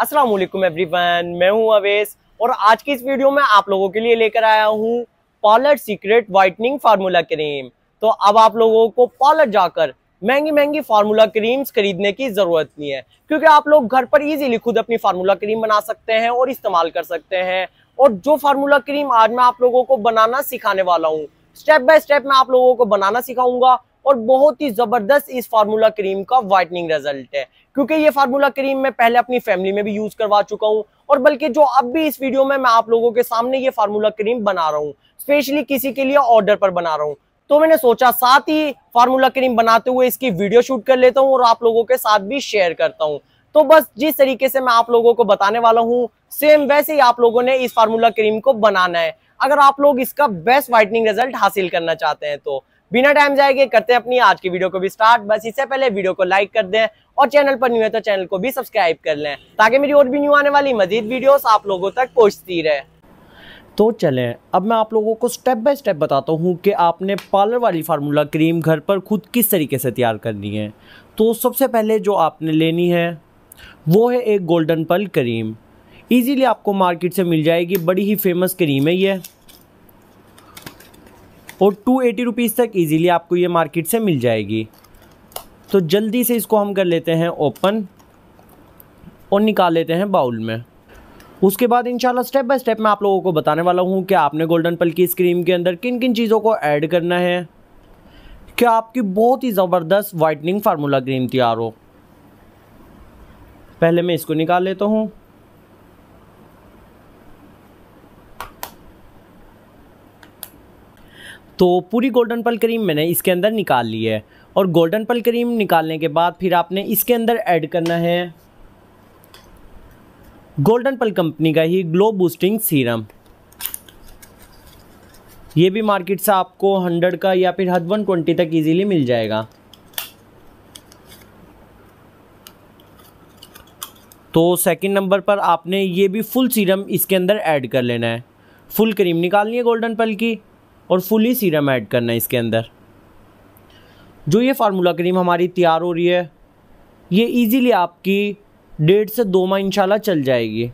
अस्सलाम वालेकुम एवरीवन मैं हूं अवेश और आज की इस वीडियो में आप लोगों के लिए लेकर आया हूं polar secret whitening formula cream तो अब आप लोगों को पॉलर जाकर महंगी महंगी फार्मूला क्रीम्स खरीदने की ज़रूरत नहीं है क्योंकि आप लोग घर पर इजीली खुद अपनी फार्मूला क्रीम बना सकते हैं और इस्तेमाल कर सकते हैं और जो फार्मूला क्रीम आज मैं आप लोगों को बनाना सिखाने वाला हूँ स्टेप बाय स्टेप मैं आप लोगों को बनाना सिखाऊंगा और बहुत ही जबरदस्त इस फार्मूला क्रीम का व्हाइटनिंग रिजल्ट है क्योंकि ये फार्मूला क्रीम मैं पहले अपनी फैमिली में भी यूज करवा चुका हूँ और बल्कि जो अब भी इस वीडियो में मैं आप लोगों के सामने ये फार्मूला क्रीम बना रहा हूँ स्पेशली किसी के लिए ऑर्डर पर बना रहा हूँ तो मैंने सोचा साथ ही फार्मूला क्रीम बनाते हुए इसकी वीडियो शूट कर लेता हूँ और आप लोगों के साथ भी शेयर करता हूँ तो बस जिस तरीके से मैं आप लोगों को बताने वाला हूँ सेम वैसे ही आप लोगों ने इस फार्मूला क्रीम को बनाना है अगर आप लोग इसका बेस्ट व्हाइटनिंग रिजल्ट हासिल करना चाहते हैं तो बिना टाइम जाएंगे करते हैं अपनी आज की वीडियो को भी स्टार्ट बस इससे पहले वीडियो को लाइक कर दें और चैनल पर न्यू है तो चैनल को भी सब्सक्राइब कर लें ताकि मेरी और भी न्यू आने वाली मजीद वीडियोस आप लोगों तक पहुंचती रहे तो चलें अब मैं आप लोगों को स्टेप बाय स्टेप बताता हूँ कि आपने पार्लर वाली फार्मूला क्रीम घर पर खुद किस तरीके से तैयार करनी है तो सबसे पहले जो आपने लेनी है वो है एक गोल्डन पल क्रीम ईजीली आपको मार्केट से मिल जाएगी बड़ी ही फेमस क्रीम है ये और टू एटी रुपीज़ तक ईजिली आपको ये मार्केट से मिल जाएगी तो जल्दी से इसको हम कर लेते हैं ओपन और निकाल लेते हैं बाउल में उसके बाद इंशाल्लाह स्टेप बाय स्टेप मैं आप लोगों को बताने वाला हूँ कि आपने गोल्डन पल की क्रीम के अंदर किन किन चीज़ों को ऐड करना है क्या आपकी बहुत ही ज़बरदस्त वाइटनिंग फार्मूला क्रीम तैयार हो पहले मैं इसको निकाल लेता हूँ तो पूरी गोल्डन पल क्रीम मैंने इसके अंदर निकाल ली है और गोल्डन पल क्रीम निकालने के बाद फिर आपने इसके अंदर ऐड करना है गोल्डन पल कंपनी का ही ग्लो बूस्टिंग सीरम ये भी मार्केट से आपको हंड्रेड का या फिर हद वन ट्वेंटी तक इजीली मिल जाएगा तो सेकंड नंबर पर आपने ये भी फुल सीरम इसके अंदर ऐड कर लेना है फुल क्रीम निकालनी है गोल्डन पल की और फुली सीरम ऐड करना है इसके अंदर जो ये फार्मूला क्रीम हमारी तैयार हो रही है ये इजीली आपकी डेढ़ से दो माह इंशाल्लाह चल जाएगी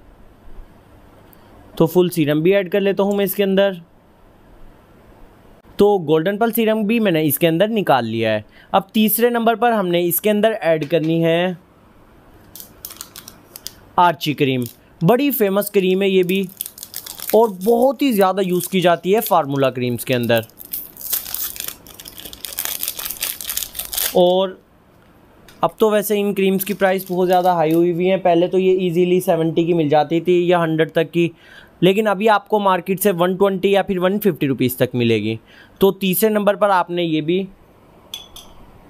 तो फुल सीरम भी ऐड कर लेता हूँ मैं इसके अंदर तो गोल्डन पल सीरम भी मैंने इसके अंदर निकाल लिया है अब तीसरे नंबर पर हमने इसके अंदर ऐड करनी है आर्ची क्रीम बड़ी फेमस क्रीम है ये भी और बहुत ही ज़्यादा यूज़ की जाती है फार्मूला क्रीम्स के अंदर और अब तो वैसे इन क्रीम्स की प्राइस बहुत ज़्यादा हाई हुई हुई है पहले तो ये इजीली सेवेंटी की मिल जाती थी या हंड्रेड तक की लेकिन अभी आपको मार्केट से वन ट्वेंटी या फिर वन फिफ्टी रुपीज़ तक मिलेगी तो तीसरे नंबर पर आपने ये भी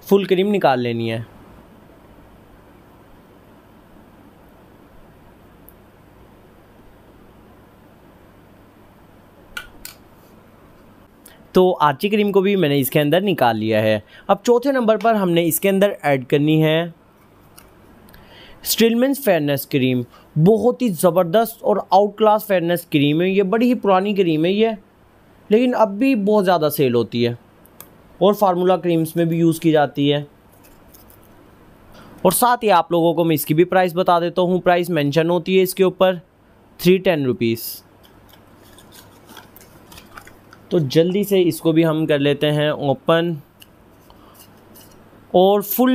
फुल क्रीम निकाल लेनी है तो आर्ची क्रीम को भी मैंने इसके अंदर निकाल लिया है अब चौथे नंबर पर हमने इसके अंदर ऐड करनी है स्टिलमेंस फेयरनेस क्रीम बहुत ही ज़बरदस्त और आउट क्लास फेयरनेस क्रीम है ये बड़ी ही पुरानी क्रीम है ये लेकिन अब भी बहुत ज़्यादा सेल होती है और फार्मूला क्रीम्स में भी यूज़ की जाती है और साथ ही आप लोगों को मैं इसकी भी प्राइस बता देता हूँ प्राइस मेंशन होती है इसके ऊपर थ्री टेन रुपीज़ तो जल्दी से इसको भी हम कर लेते हैं ओपन और फुल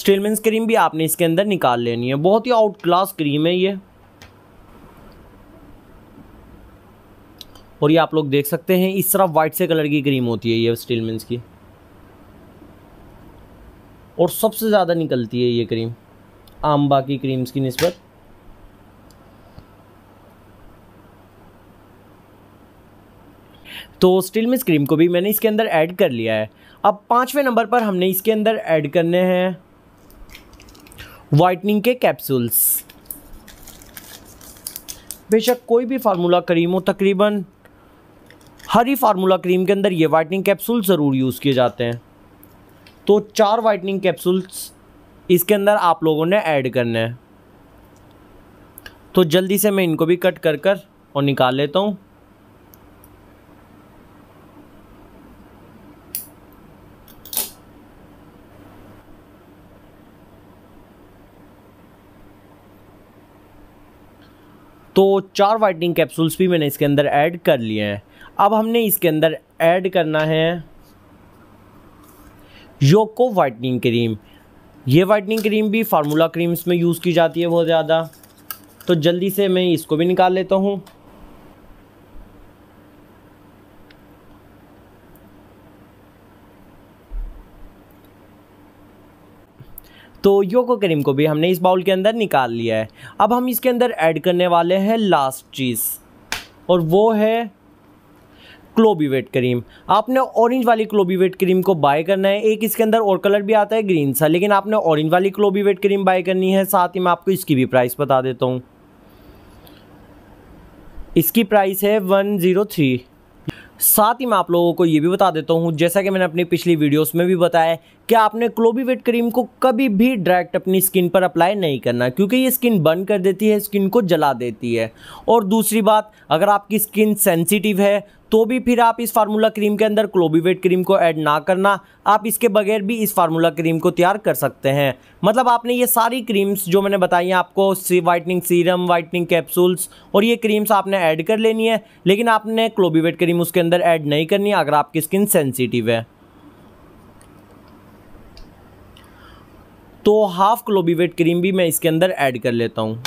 स्टेलमेंस क्रीम भी आपने इसके अंदर निकाल लेनी है बहुत ही आउट क्लास क्रीम है ये और ये आप लोग देख सकते हैं इस तरह वाइट से कलर की क्रीम होती है ये स्टेलमेंस की और सबसे ज़्यादा निकलती है ये क्रीम आम की क्रीम्स की नस्बत तो स्टील मिस क्रीम को भी मैंने इसके अंदर ऐड कर लिया है अब पाँचवें नंबर पर हमने इसके अंदर ऐड करने हैं वाइटनिंग के कैप्सूल्स बेशक कोई भी फार्मूला क्रीम हो तकरीबन हर ही फार्मूला क्रीम के अंदर ये वाइटनिंग कैप्सूल ज़रूर यूज़ किए जाते हैं तो चार वाइटनिंग कैप्सूल्स इसके अंदर आप लोगों ने ऐड करने हैं तो जल्दी से मैं इनको भी कट कर कर और निकाल लेता हूँ तो चार वाइटनिंग कैप्सूल्स भी मैंने इसके अंदर ऐड कर लिए हैं अब हमने इसके अंदर ऐड करना है योको वाइटनिंग क्रीम ये वाइटनिंग क्रीम भी फार्मूला क्रीम्स में यूज़ की जाती है बहुत ज़्यादा तो जल्दी से मैं इसको भी निकाल लेता हूँ तो योको क्रीम को भी हमने इस बाउल के अंदर निकाल लिया है अब हम इसके अंदर ऐड करने वाले हैं लास्ट चीज़ और वो है क्लोबीवेट क्रीम आपने ऑरेंज वाली क्लोबीवेट क्रीम को बाय करना है एक इसके अंदर और कलर भी आता है ग्रीन सा लेकिन आपने ऑरेंज वाली क्लोबीवेट क्रीम बाय करनी है साथ ही मैं आपको इसकी भी प्राइस बता देता हूँ इसकी प्राइस है वन ज़ीरो थ्री साथ ही मैं आप लोगों को ये भी बता देता हूँ जैसा कि मैंने अपनी पिछली वीडियोस में भी बताया कि आपने क्लोबीवेट क्रीम को कभी भी डायरेक्ट अपनी स्किन पर अप्लाई नहीं करना क्योंकि ये स्किन बर्न कर देती है स्किन को जला देती है और दूसरी बात अगर आपकी स्किन सेंसिटिव है तो भी फिर आप इस फार्मूला क्रीम के अंदर क्लोबीवेट क्रीम को ऐड ना करना आप इसके बगैर भी इस फार्मूला क्रीम को तैयार कर सकते हैं मतलब आपने ये सारी क्रीम्स जो मैंने बताई हैं आपको सी वाइटनिंग सीरम वाइटनिंग कैप्सूल्स और ये क्रीम्स आपने ऐड कर लेनी है लेकिन आपने क्लोबीवेट क्रीम उसके अंदर ऐड नहीं करनी अगर आपकी स्किन सेंसिटिव है तो हाफ क्लोबीवेट क्रीम भी मैं इसके अंदर ऐड कर लेता हूँ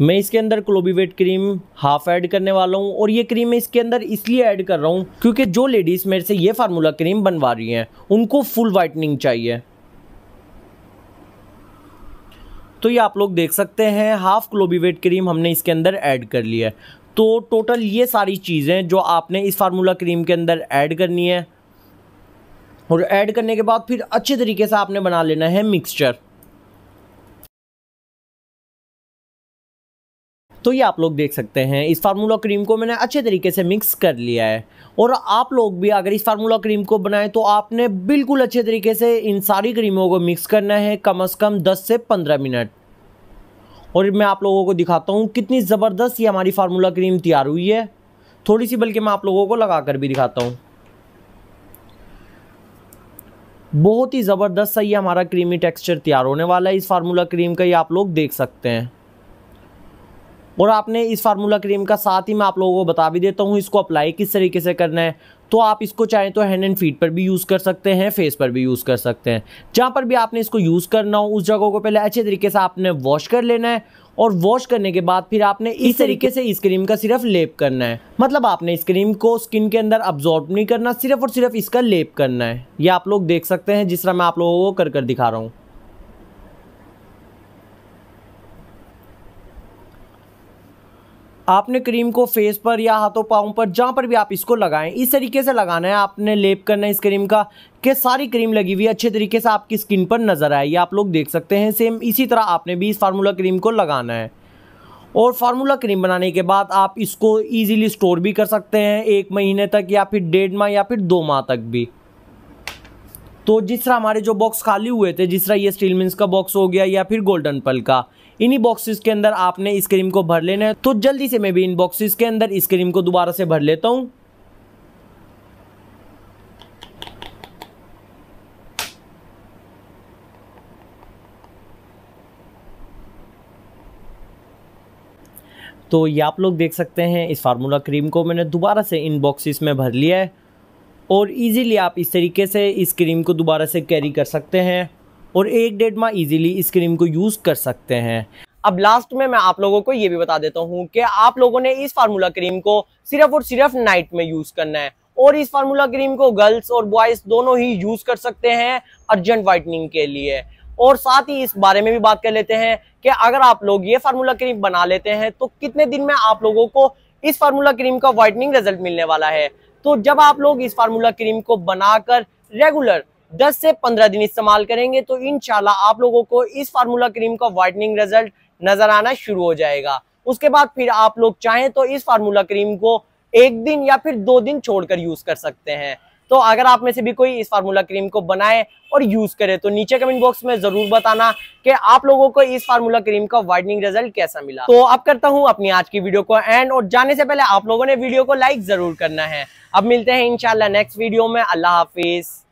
मैं इसके अंदर क्लोबीवेट क्रीम हाफ ऐड करने वाला हूँ और ये क्रीम मैं इसके अंदर इसलिए ऐड कर रहा हूँ क्योंकि जो लेडीज़ मेरे से ये फार्मूला क्रीम बनवा रही हैं उनको फुल वाइटनिंग चाहिए तो ये आप लोग देख सकते हैं हाफ क्लोबीवेट क्रीम हमने इसके अंदर ऐड कर लिया है तो टोटल ये सारी चीज़ें जो आपने इस फार्मूला क्रीम के अंदर ऐड करनी है और ऐड करने के बाद फिर अच्छे तरीके से आपने बना लेना है मिक्सचर तो ये आप लोग देख सकते हैं इस फार्मूला क्रीम को मैंने अच्छे तरीके से मिक्स कर लिया है और आप लोग भी अगर इस फार्मूला क्रीम को बनाएं तो आपने बिल्कुल अच्छे तरीके से इन सारी क्रीमों को मिक्स करना है कम अज़ कम दस से पंद्रह मिनट और मैं आप लोगों को दिखाता हूँ कितनी ज़बरदस्त ये हमारी फार्मूला क्रीम तैयार हुई है थोड़ी सी बल्कि मैं आप लोगों को लगा कर भी दिखाता हूँ बहुत ही ज़बरदस्त सा ये हमारा क्रीमी टेक्सचर तैयार होने वाला है इस फार्मूला क्रीम का ये आप लोग देख सकते हैं और आपने इस फार्मूला क्रीम का साथ ही मैं आप लोगों को बता भी देता हूँ इसको अप्लाई किस तरीके से करना है तो आप इसको चाहें तो हैंड एंड फीट पर भी यूज़ कर सकते हैं फेस पर भी यूज़ कर सकते हैं जहाँ पर भी आपने इसको यूज़ करना हो उस जगह को पहले अच्छे तरीके से आपने वॉश कर लेना है और वॉश करने के बाद फिर आपने इस तरीके से इस क्रीम का सिर्फ लेप करना है मतलब आपने इस क्रीम को स्किन के अंदर अब्जॉर्ब नहीं करना सिर्फ और सिर्फ इसका लेप करना है ये आप लोग देख सकते हैं जिस तरह मैं आप लोगों को कर कर दिखा रहा हूँ आपने क्रीम को फेस पर या हाथों पाँव पर जहाँ पर भी आप इसको लगाएं इस तरीके से लगाना है आपने लेप करना है इस क्रीम का कि सारी क्रीम लगी हुई अच्छे तरीके से आपकी स्किन पर नज़र आए ये आप लोग देख सकते हैं सेम इसी तरह आपने भी इस फार्मूला क्रीम को लगाना है और फार्मूला क्रीम बनाने के बाद आप इसको ईजिली स्टोर भी कर सकते हैं एक महीने तक या फिर डेढ़ माह या फिर दो माह तक भी तो जिस तरह हमारे जो बॉक्स खाली हुए थे जिस तरह ये स्टील मिन्स का बॉक्स हो गया या फिर गोल्डन पल का इन्हीं बॉक्सेस के अंदर आपने इस क्रीम को भर लेना है तो जल्दी से मैं भी इन बॉक्सेस के अंदर इस क्रीम को दोबारा से भर लेता हूँ तो ये आप लोग देख सकते हैं इस फार्मूला क्रीम को मैंने दोबारा से इन बॉक्सेस में भर लिया है और इजीली आप इस तरीके से इस क्रीम को दोबारा से कैरी कर सकते हैं और एक डेट माह इजीली इस क्रीम को यूज़ कर सकते हैं अब लास्ट में मैं आप लोगों को ये भी बता देता हूँ कि आप लोगों ने इस फार्मूला क्रीम को सिर्फ और सिर्फ नाइट में यूज़ करना है और इस फार्मूला क्रीम को गर्ल्स और बॉयज दोनों ही यूज कर सकते हैं अर्जेंट वाइटनिंग के लिए और साथ ही इस बारे में भी बात कर लेते हैं कि अगर आप लोग ये फार्मूला क्रीम बना लेते हैं तो कितने दिन में आप लोगों को इस फार्मूला क्रीम का वाइटनिंग रिजल्ट मिलने वाला है तो जब आप लोग इस फार्मूला क्रीम को बनाकर रेगुलर 10 से 15 दिन इस्तेमाल करेंगे तो इनशाला आप लोगों को इस फार्मूला क्रीम का वाइटनिंग रिजल्ट नजर आना शुरू हो जाएगा उसके बाद फिर आप लोग चाहें तो इस फार्मूला क्रीम को एक दिन या फिर दो दिन छोड़कर यूज कर सकते हैं तो अगर आप में से भी कोई इस फार्मूला क्रीम को बनाए और यूज करे तो नीचे कमेंट बॉक्स में जरूर बताना कि आप लोगों को इस फार्मूला क्रीम का वाइटनिंग रिजल्ट कैसा मिला तो अब करता हूं अपनी आज की वीडियो को एंड और जाने से पहले आप लोगों ने वीडियो को लाइक जरूर करना है अब मिलते हैं इनशाला नेक्स्ट वीडियो में अल्लाह हाफिज़